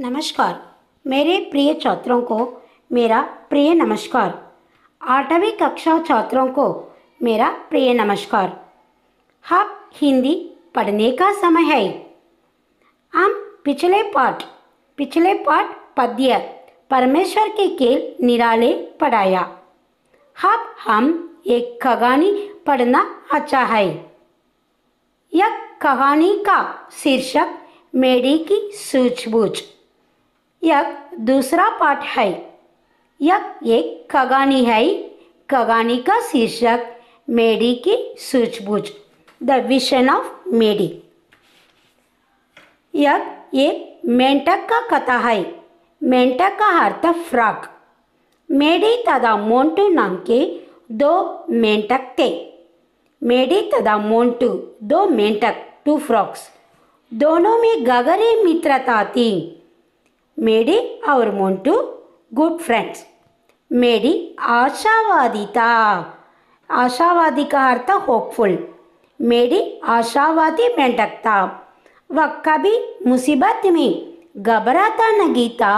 नमस्कार मेरे प्रिय छात्रों को मेरा प्रिय नमस्कार आठवीं कक्षा छात्रों को मेरा प्रिय नमस्कार हम हिंदी पढ़ने का समय है हम पिछले पाठ पिछले पाठ पद्य परमेश्वर के खेल निराले पढ़ाया हम हम एक कहानी पढ़ना अच्छा है यह कहानी का शीर्षक मेडी की सूझबूझ यक दूसरा पाठ है यक एक कगानी है कगानी का शीर्षक मेडी की सूझबूझ द विशन ऑफ मेडी यक एक मेंटक का कथा है मेंटक का अर्थ फ्रॉक मेडी तथा मोंटू नाम के दो मेंटक थे मेडी तथा मोंटू दो मेंटक टू फ्रॉक्स दोनों में गगरे मित्रता थी मेडे और मोन्टू गुड फ्रेंड्स मेडी आशावादी था आशावादी का अर्थ होपफुल मेडी आशावादी मेंढक था वह कभी मुसीबत में घबराता न गीता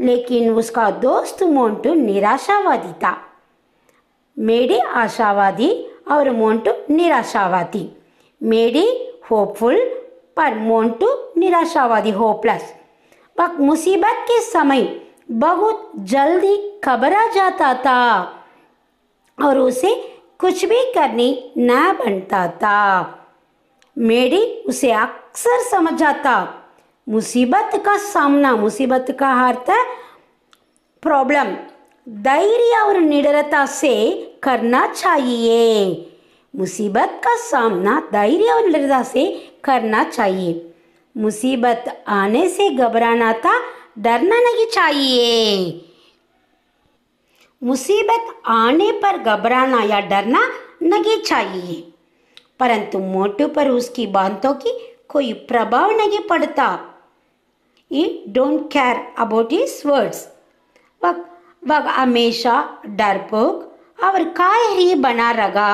लेकिन उसका दोस्त मोन्टू निराशावादी था मेडी आशावादी और मोन्टू निराशावादी मेडी होपफुल पर मोन्टू निराशावादी होपलस पक मुसीबत के समय बहुत जल्दी घबरा जाता था और उसे कुछ भी करने न बनता था मेडी उसे अक्सर समझाता मुसीबत का सामना मुसीबत का अर्थ प्रॉब्लम धैर्य और निडरता से करना चाहिए मुसीबत का सामना धैर्य और निडरता से करना चाहिए मुसीबत आने से घबराना था डरना नहीं चाहिए मुसीबत आने पर घबराना या डरना नहीं चाहिए परंतु मोटे पर उसकी बातों की कोई प्रभाव नहीं पड़ता he don't care about his words वह हमेशा डरपोक और कायर ही बना रगा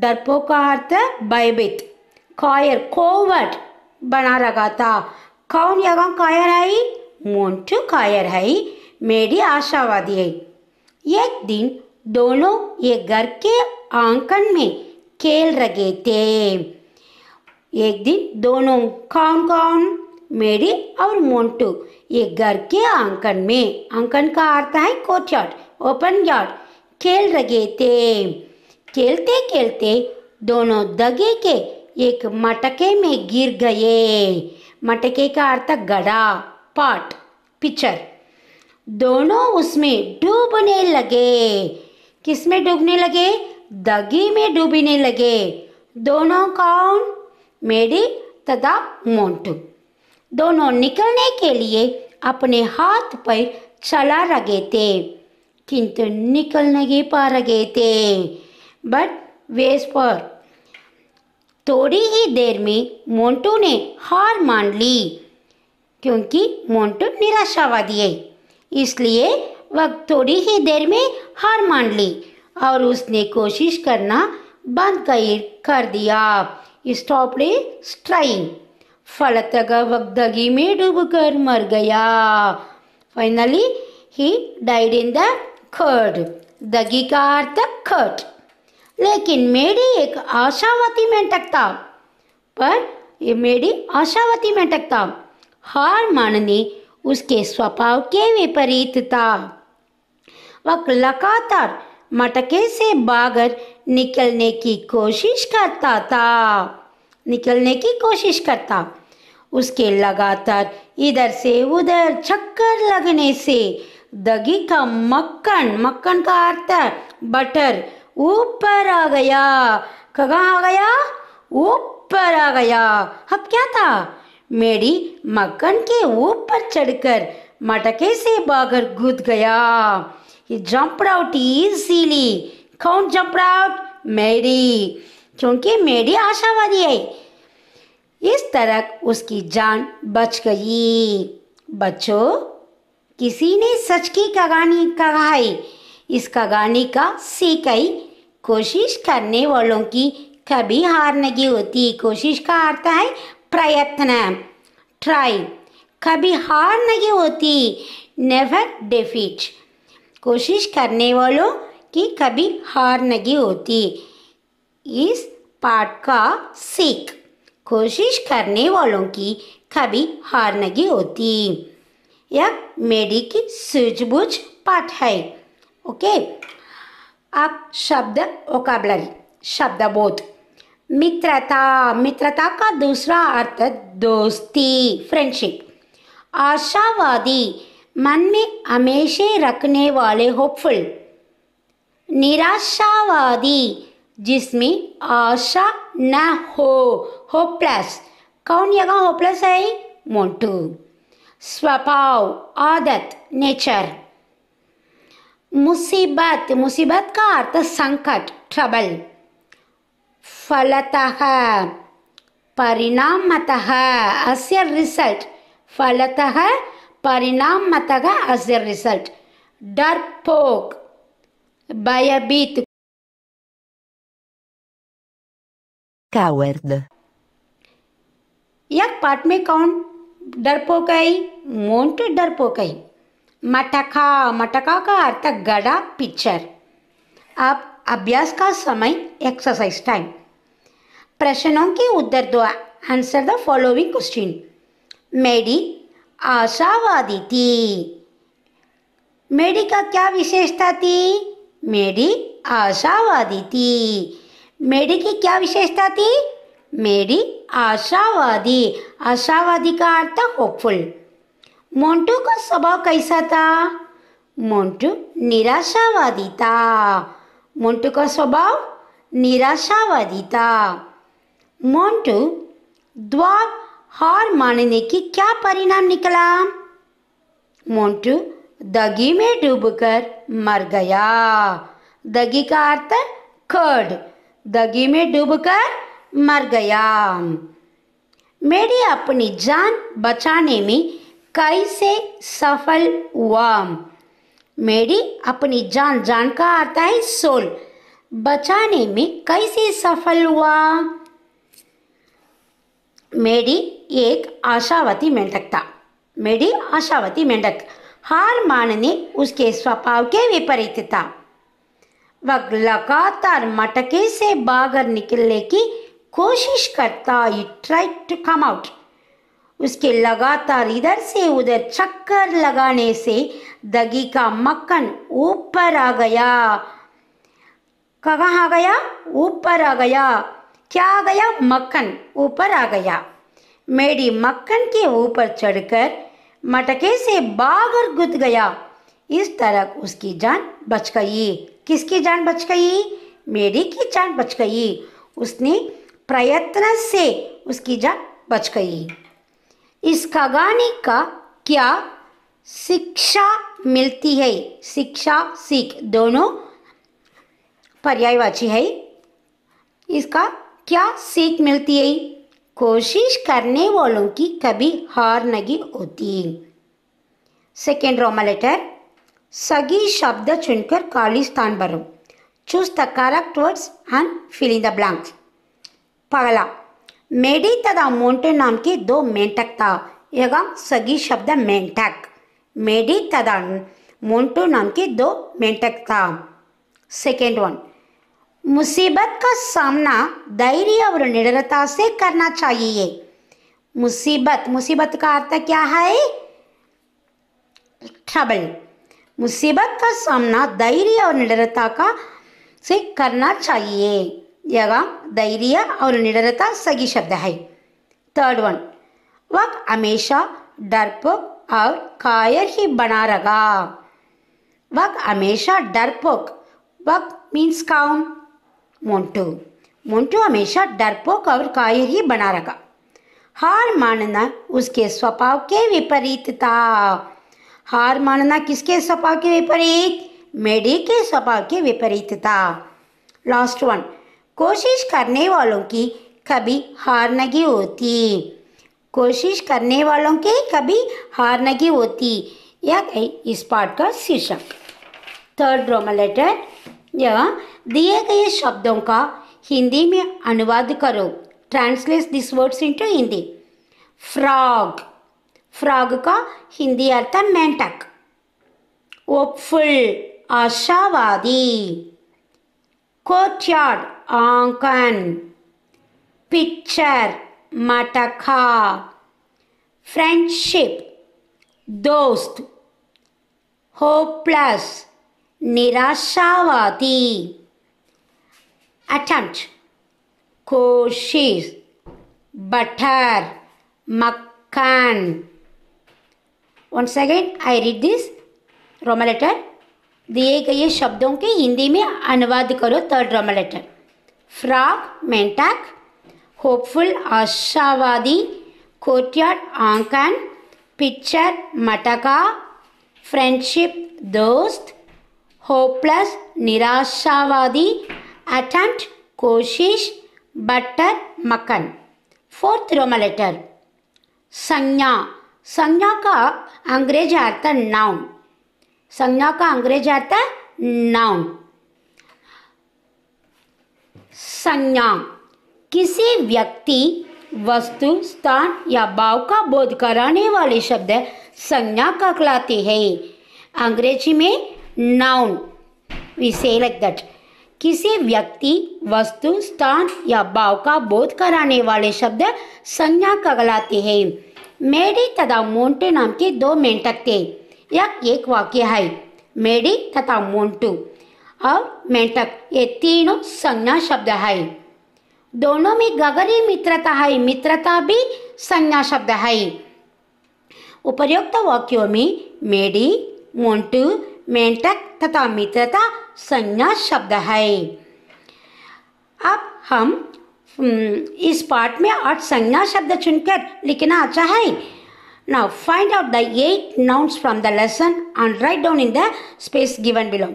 डरपोक का अर्थ भयभीत कायर कोवर्ट बना रखा था कौन यहाँ कायर है मोन्टू कायर है मेरी आशावादी है एक दिन दोनों ये घर के आंगन में खेल रहे थे एक दिन दोनों कौन कौन मेरी और मोन्टू ये घर के आंगन में आंगन का अर्थ है कोचट ओपन यार्ड खेल रहे थे खेलते खेलते दोनों दगे के एक मटके में गिर गए मटके का अर्थ गड़ा पॉट पिक्चर दोनों उसमें डूबने लगे किस में डूबने लगे दगी में डूबने लगे दोनों कौन मेडी तथा मोंटू दोनों निकलने के लिए अपने हाथ पर चला रगे थे किंतु निकल नहीं पा रहे थे बट वेस्ट फॉर थोड़ी ही देर में मोंटू ने हार मान ली क्योंकि मोंटू निराशावादी है इसलिए वह थोड़ी ही देर में हार मान ली और उसने कोशिश करना बंद कर दिया स्टॉप स्ट्राइंग फलतः वह दगी में डूबकर मर गया finally he died in the खर्ड दगी का अर्थ खट लेकिन मेडी एक आशावती मेंढक था पर ये मेडी आशावती मेंढक था हार माननी उसके स्वभाव के विपरीत था वह लगातार मटके से बागर निकलने की कोशिश करता था निकलने की कोशिश करता उसके लगातार इधर से उधर चक्कर लगने से दगी का मक्खन मक्खन का अर्थ है बटर ऊपर आ गया कहा आ गया ऊपर आ गया अब क्या था मेरी मक्खन के ऊपर चढ़कर मटके से बागर कूद गया ही आउट इजीली कौन जंप आउट मेरी क्योंकि मेरी आशावादी है इस तरह उसकी जान बच गई बच्चों किसी ने सच की कहानी कहा है इस कहानी का सीख आई कोशिश करने वालों की कभी हार नहीं होती कोशिश का अर्थ है प्रयत्न ट्राई कभी हार नहीं होती नेवर डिफीट कोशिश करने वालों की कभी हार नहीं होती इस पार्ट का सीख कोशिश करने वालों की कभी हार नहीं होती यह मेडी की सूझबूझ पाठ है ओके अब शब्द ओकाबलरी शब्दबोध मित्रता मित्रता का दूसरा अर्थ दोस्ती फ्रेंडशिप आशावादी मन में हमेशा रखने वाले होपफुल निराशावादी जिसमें आशा न हो होपलेस कौन यहाँ होपलेस है मोटू स्वभाव आदत नेचर मुसीबत मुसीबत का अर्थ संकट ट्रबल फलतः परिणामतः अस्य रिजल्ट फलतः परिणामतः अस्य रिजल्ट डर पोक भयभीत कावर्ड यह पाठ में कौन डरपोक है मोंट डरपोक है मटका मटका का अर्थ गड़ा पिक्चर अब अभ्यास का समय एक्सरसाइज टाइम प्रश्नों के उत्तर दो answer the following question Maddy आशावादी थी मेडी का क्या विशेषता थी मेडी आशावादी थी मेडी की क्या विशेषता थी मेडी आशावादी आशावादी का अर्थ होपफुल मोंटू का स्वभाव कैसा था मोंटू निराशावादी था मोंटू का स्वभाव निराशावादी था मोंटू द्वार हार मानने की क्या परिणाम निकला मोंटू दगी में डूबकर मर गया दगी का अर्थ खड दगी में डूबकर मर गया मेरी अपनी जान बचाने में कैसे सफल हुआ मेरी अपनी जान जान का आता है सोल बचाने में कैसे सफल हुआ मेरी एक आशावती मेंढक था मेरी आशावती मेंढक हार मानने उसके स्वभाव के विपरीत था वह लगातार मटके से बाहर निकलने की कोशिश करता he try to come out उसके लगातार इधर से उधर चक्कर लगाने से दगी का मक्खन ऊपर आ गया कहाँ आ गया ऊपर आ गया क्या आ गया मक्खन ऊपर आ गया मेडी मक्खन के ऊपर चढ़कर मटके से बागर गुद गया इस तरह उसकी जान बच गई किसकी जान बच गई मेरी की जान बच गई उसने प्रयत्न से उसकी जान बच गई इस कहानी का क्या शिक्षा मिलती है शिक्षा सीख दोनों पर्यायवाची है इसका क्या सीख मिलती है कोशिश करने वालों की कभी हार नहीं होती सेकेंड रोमा लेटर सगी शब्द चुनकर खाली स्थान भरो choose the correct words and fill in the blanks पगला मेडी तथा मोन्टे नाम की दो मेंटक था एवं सगी शब्द मेंटक मेडी तथा मोंटो नाम की दो मेंटक था सेकेंड वन मुसीबत का सामना धैर्य और निडरता से करना चाहिए मुसीबत मुसीबत का अर्थ क्या है ट्रबल मुसीबत का सामना धैर्य और निडरता का से करना चाहिए यगा धैर्य और निडरता सगी शब्द है थर्ड वन वक हमेशा डरपोक और कायर ही बना रगा वक हमेशा डरपोक वक मीन्स काउन मोंटू मोंटू हमेशा डरपोक और कायर ही बना रगा हार मानना उसके स्वभाव के विपरीत था हार मानना किसके स्वभाव के विपरीत मेडी के स्वभाव के विपरीत था लास्ट वन कोशिश करने वालों की कभी हार नहीं होती कोशिश करने वालों की कभी हार नहीं होती यह इस पाठ का शीर्षक थर्ड रोमा लेटर यह दिए गए शब्दों का हिंदी में अनुवाद करो translate this words into Hindi frog frog का हिंदी अर्थ मेंटक ओपफुल आशावादी कोर्टयार्ड आंकन पिक्चर मटका फ्रेंडशिप दोस्त होपलेस निराशावादी अटम्प्ट कोशिश बटर मक्खन one again I read this roman letter दिए गए शब्दों के हिंदी में अनुवाद करो थर्ड रोमा लेटर फ्राक मेटक होपफुल आशावादी कोर्टयार्ड आंकन पिक्चर मटका फ्रेंडशिप दोस्त होपलेस निराशावादी अटेम्प्ट कोशिश बटर मकन फोर्थ रोमा लेटर संज्ञा संज्ञा का अंग्रेज अर्थ नाउन संज्ञा का अंग्रेज अर्थ नाउन संज्ञा किसी व्यक्ति वस्तु स्थान या भाव का बोध कराने वाले शब्द संज्ञा का कहलाते हैं अंग्रेजी में noun we say like that किसी व्यक्ति वस्तु स्थान या भाव का बोध कराने वाले शब्द संज्ञा कहलाते हैं मेडी तथा मोन्टू नाम के दो मेंटक थे यह एक वाक्य है मेडी तथा मोन्टू और मेंटक ये तीनों संज्ञा शब्द है दोनों में गगरी मित्रता है मित्रता भी संज्ञा शब्द है उपर्युक्त वाक्यों में मेडी मोन्टू मेंटक तथा मित्रता संज्ञा शब्द है अब हम इस पार्ट में आठ संज्ञा शब्द चुनकर लिखना अच्छा है now find out the eight nouns from the lesson and write down in the space given below.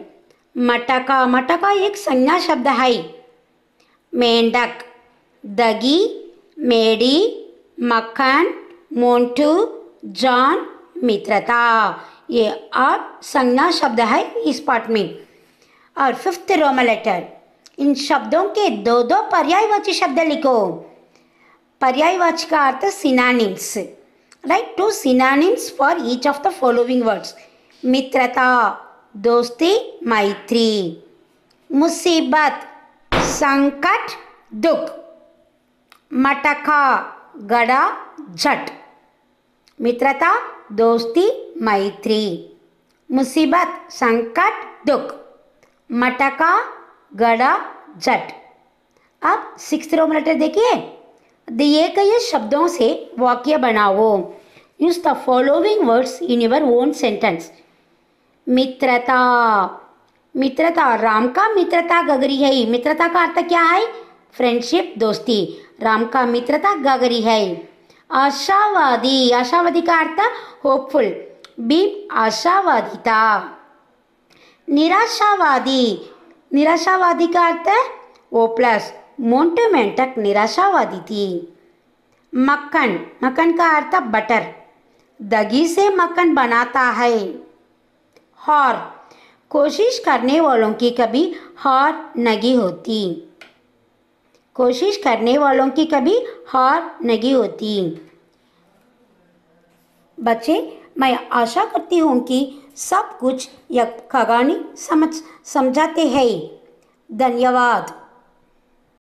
मटका मटका एक संज्ञा शब्द है मेंढक दगी मेडी मक्खन मोन्टू जॉन मित्रता ये आप संज्ञा शब्द है इस पार्ट में और फिफ्थ रोमन लेटर इन शब्दों के दो दो पर्यायवाची शब्द लिखो पर्यायवाची का अर्थ synonyms write two synonyms for each of the following words मित्रता दोस्ती मैत्री मुसीबत संकट दुख मटका गड़ा झट मित्रता दोस्ती मैत्री मुसीबत संकट दुख मटका गड़ा झट अब सिक्स रोम लेटर देखिए दिए गए शब्दों से वाक्य बनाओ use the following words in your own sentence मित्रता मित्रता राम का मित्रता गगरी है मित्रता का अर्थ क्या है फ्रेंडशिप दोस्ती राम का मित्रता गगरी है आशावादी आशावादी का अर्थ होपफुल बी आशावादिता निराशावादी निराशावादी का अर्थ ओ प्लस मोन्टोमेंटक निराशावादी थी मक्खन मक्खन का अर्थ बटर दगी से मक्खन बनाता है हार कोशिश करने वालों की कभी हार नहीं होती कोशिश करने वालों की कभी हार नहीं होती बच्चे मैं आशा करती हूँ कि सब कुछ यह कहानी समझ समझाते हैं धन्यवाद